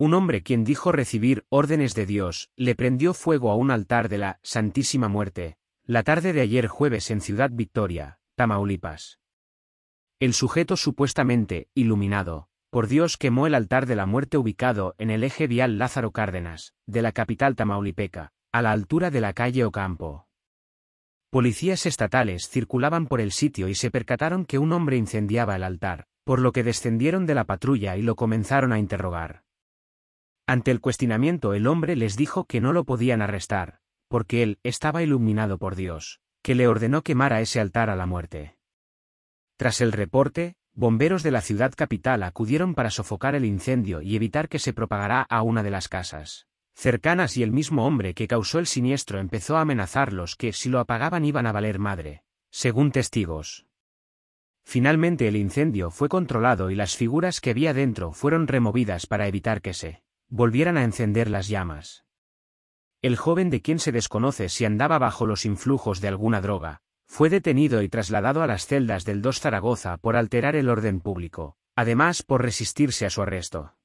Un hombre quien dijo recibir órdenes de Dios, le prendió fuego a un altar de la Santísima Muerte, la tarde de ayer jueves en Ciudad Victoria, Tamaulipas. El sujeto supuestamente, iluminado, por Dios quemó el altar de la muerte ubicado en el eje vial Lázaro Cárdenas, de la capital tamaulipeca, a la altura de la calle Ocampo. Policías estatales circulaban por el sitio y se percataron que un hombre incendiaba el altar, por lo que descendieron de la patrulla y lo comenzaron a interrogar. Ante el cuestionamiento el hombre les dijo que no lo podían arrestar, porque él estaba iluminado por Dios, que le ordenó quemar a ese altar a la muerte. Tras el reporte, bomberos de la ciudad capital acudieron para sofocar el incendio y evitar que se propagara a una de las casas. Cercanas y el mismo hombre que causó el siniestro empezó a amenazarlos que si lo apagaban iban a valer madre, según testigos. Finalmente el incendio fue controlado y las figuras que había dentro fueron removidas para evitar que se volvieran a encender las llamas. El joven de quien se desconoce si andaba bajo los influjos de alguna droga, fue detenido y trasladado a las celdas del 2 Zaragoza por alterar el orden público, además por resistirse a su arresto.